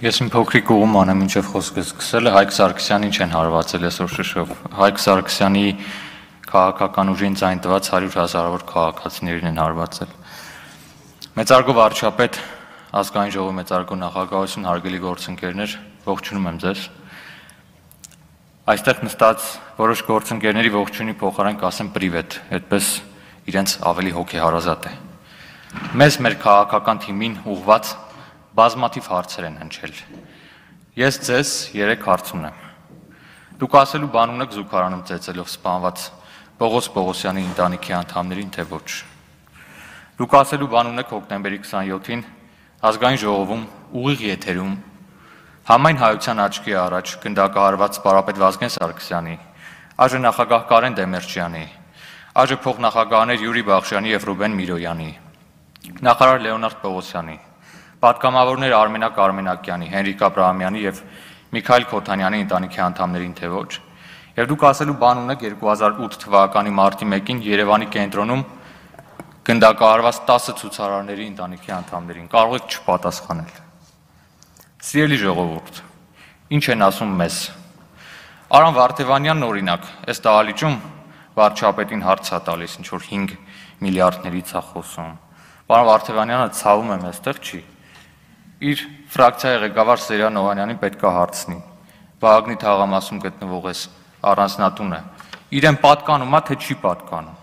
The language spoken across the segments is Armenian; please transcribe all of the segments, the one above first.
Ես իմ փոքրիկ ուղում անեմ, ինչև խոսքը սկսել է Հայկ Սարգսյանին չեն հարվածել այսօր շշով։ Հայկ Սարգսյանի քաղաքական ուժին ցայն տված 100 հազարավոր քաղաքացիներին են հարվածել։ Մեծարգով արչապետ ազգային ժողովի մեծարգո նախագահություն հարգելի գործընկերներ, ողջունում եմ ձեզ։ Այստեղ նստած որոշ գործընկերների ողջունի փոխարեն կասեմ պրիվետ, այդպես իրենց ավելի հոգեհարազատ է։ Մեզ մեր քաղաքական թիմին ուղված բազմաթիվ հարցեր են հնչել։ Ես ձեզ 3 հարց ունեմ։ Դուք ասելու բան ունեք զուգարանում ծեծելով սպանված Պողոս Պողոսյանի ընտանիքի անդամներին, թե ոչ։ Դուք ասելու բան ունեք հոկտեմբերի 27-ին ազգային ժողովում ուղիղ եթերում Համայն հայության աչքի առաջ գնդակահարված պարապետ Վազգեն Սարգսյանի, այժմ նախագահ Կարեն Դեմերճյանի, այժմ փոխնախագահներ Յուրի Բախշյանի եւ Ռուբեն Միրոյանի, նախարար Լեոնարդ Պողոսյանի, Պատգամավորներ Արմենակ Արմենակյանի, Հենրիկ Աբրահամյանի եւ Միքայել Քոթանյանի ընտանիքի անդամներին թե ոչ։ Եվ դուք ասելու բան ունեք 2008 թվականի մարտի 1-ին Երևանի կենտրոնում գնդակահարված 10 ցուցարարների ընտանիքի անդամներին։ Կարող եք չպատասխանել։ Սիրելի ժողովուրդ, ինչ են ասում մեզ։ Արամ Վարդևանյանն օրինակ, այս տալիճում վարչապետին հարց է տալիս ինչ որ 5 միլիարդներից է խոսում։ Պարոն Վարդևանյանը ցավում եմ այստեղ չի իր ֆրակցիայի ղեկավար Սերյան Օհանյանին պետք է հարցնի։ Վահագնի թաղամասում գտնվող էս առանձնատունը իրեն պատկանում է թե չի պատկանում։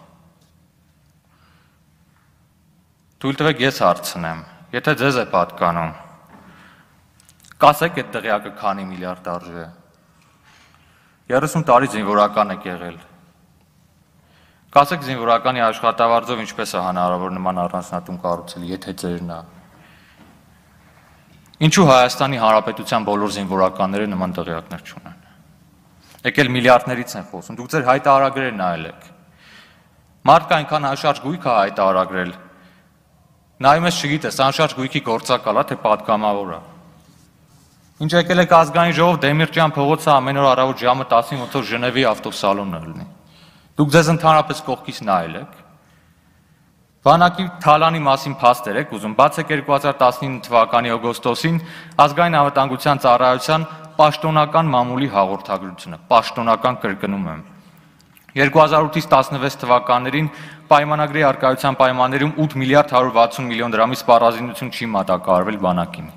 Թույլ տվեք ես հարցնեմ, եթե ձեզ է պատկանում։ Կասեք այդ տղյակը քանի միլիարդ արժե։ 30 տարի զինվորական եք եղել։ Կասեք զինվորականի աշխատավարձով ինչպես է հնարավոր նման առանձնատուն կառուցել, եթե ձերն է։ Ինչու Հայաստանի Հանրապետության բոլոր զինվորականները նման տեղյակներ չունեն։ Եկել միլիարդներից են խոսում։ Դուք ձեր հայտարարագրերը նայել եք։ Մարդը այնքան անշարժ գույք է հայտարարագրել։ Նայում ես չգիտես, անշարժ գույքի գործակալա թե падգամավորա։ Ինչ եկել եք ազգային ժողով Դեմիրճյան փողոցը ամեն օր առավոտ ժամը 15-ից Ժնևի ավտոսալոնը լինի։ Դուք ձեզ ընդհանրապես կողքից նայել եք Բանակի թալանի մասին փաստեր եք ուզում, բացեք 2019 թվականի օգոստոսին ազգային անվտանգության ծառայության պաշտոնական մամուլի հաղորդագրությունը, պաշտոնական կրկնում եմ։ 2008-ից 16 թվականներին պայմանագրի արկայության պայմաններում 8 միլիարդ 160 միլիոն դրամի սպառազինություն չի մատակարարվել բանակին։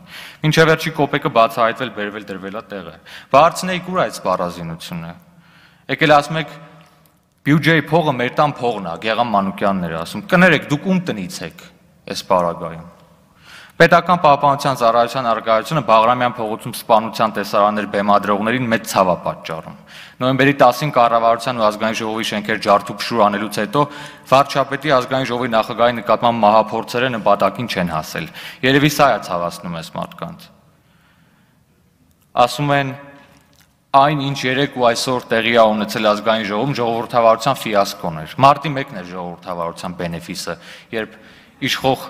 Մինչև վերջի կոպեկը բացահայտվել, բերվել դրվելա տեղը։ Բարձնեիք ուր այդ սպառազինությունը։ Եկել ասում եք Բյուջեի փողը մեր տան փողն է, Գեգամ Մանուկյանն էր ասում։ Կներեք, դուք ում տնից եք այս պարագայում։ Պետական պահպանության ծառայության արգայությունը Բաղրամյան փողոցում սպանության տեսարաններ բեմադրողներին մեծ ցավ է պատճառում։ Նոյեմբերի 10-ին կառավարության ու ազգային ժողովի շենքեր ջարդուփ շուրանելուց հետո վարչապետի ազգային ժողովի նախագահի նկատմամբ մահափորձերը նպատակին չեն հասել։ Երևի սա է ցավացնում այս մարդկանց։ Ասում են, այն ինչ երեք ու այսօր տեղի ա ունեցել ազգային ժողովում ժողովրդավարության ֆիասկոն էր։ Մարտի 1-ն էր ժողովրդավարության բենեֆիսը, երբ իշխող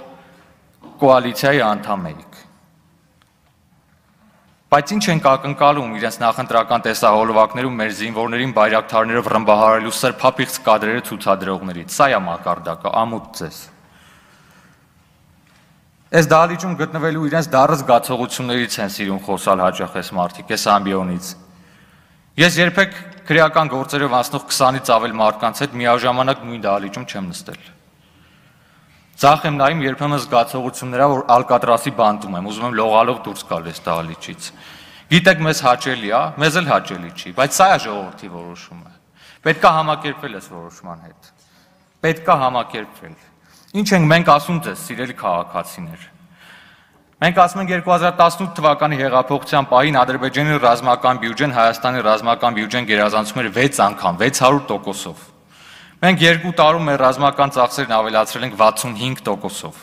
կոալիցիայի անդամ էիք։ Բայց ինչ ենք ակնկալում իրենց նախընտրական տեսահոլովակներում մեր զինվորներին բայրակթարներով ռմբահարելու սրփապիղծ կադրերը ցուցադրողներից։ Սա է մակարդակը, ամուտ ձեզ։ Այս դահլիճում գտնվելու իրենց դառը զգացողություններից են սիրում խոսալ հաճախ այս մարդիկ, այս ամբիոնից։ Ես երբեք քրեական գործերով անցնող 20-ից ավել մարդկանց հետ միաժամանակ նույն դահլիճում չեմ նստել։ Ձախ եմ նայում երբեմն զգացողություն նրա, որ ալկատրասի բանտում եմ, ուզում եմ լողալով դուրս գալ այս դահլիճից։ Գիտեք, մեզ հաճելի է, մեզ էլ հաճելի չի, բայց սա է ժողովրդի որոշումը։ Պետք է համակերպվել այս որոշման հետ։ Պետք է համակերպվել։ Ինչ ենք մենք ասում ձեզ, սիրելի քաղաքացիներ։ Մենք ասում ենք 2018 թվականի հեղափոխության պահին Ադրբեջանի ռազմական բյուջեն Հայաստանի ռազմական բյուջեն գերազանցում էր 6 անգամ, 600%-ով։ Մենք 2 տարում մեր ռազմական ծախսերն ավելացրել ենք 65%-ով։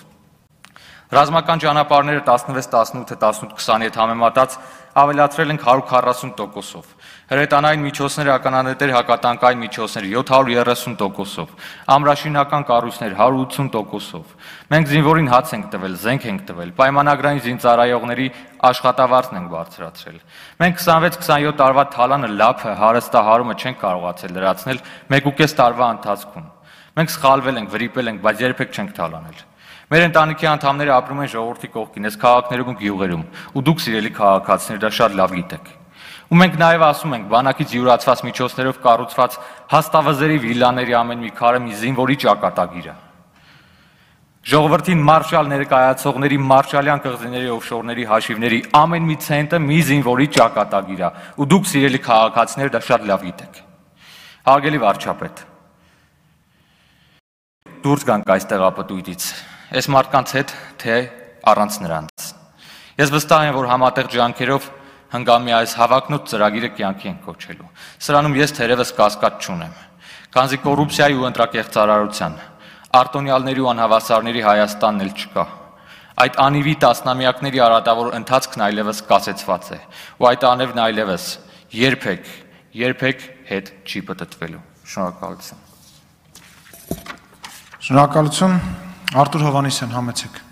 Ռազմական ճանապարհները 16-18-ը 18-20-ի հետ համեմատած ավելացրել ենք 140%-ով։ Հրետանային միջոցները ականանետեր հակատանկային միջոցներ 730%-ով։ Ամրաշինական կառույցներ 180%-ով։ Մենք զինվորին հաց ենք տվել, զենք ենք տվել, պայմանագրային զինծառայողների աշխատավարձն ենք բարձրացրել։ Մենք 26-27 տարվա թալանը, լափը, հարստահարումը չենք կարողացել լրացնել 1.5 տարվա ընթացքում։ Մենք սխալվել ենք, վրիպել ենք, բայց երբեք չենք թալանել։ Մեր ընտանիքի անդամները ապրում են ժողովրդի կողքին, այս քաղաքներում ու գյուղերում, ու դուք սիրելի քաղաքացիներ դա շատ լավ գիտեք։ Ու մենք նաև ասում ենք, բանակից յուրացված միջոցներով կառուցված հաստավզերի վիլաների ամեն մի քարը մի զինվորի ճակատագիր է։ Ժողովրդին մարշալ ներկայացողների, մարշալյան կղզիների, օֆշորների, հաշիվների ամեն մի ցենտը մի զինվորի ճակատագիր է, ու դուք սիրելի քաղաքացիներ դա շատ լավ գիտեք։ Հարգելի վարչապետ, դուրս գանք այս տեղապտույտից այս մարդկանց հետ, թե առանց նրանց։ Ես վստահ եմ, որ համատեղ ջանքերով հնգամի այս հավակնոտ ծրագիրը կյանքի են կոչելու։ Սրանում ես թերևս կասկած չունեմ։ Կանզի կոռուպցիայի ու ընտրակեղծարարության, արտոնյալների ու անհավասարների Հայաստանն էլ չկա։ Այդ անիվի տասնամյակների արատավոր ընթացքն այլևս կասեցված է, ու այդ անևն այլևս երբեք, երբեք հետ չի պտտվելու։ Շնորհակալություն։ Շնորհակալություն Արտուր Հովանեսյան համեցեք։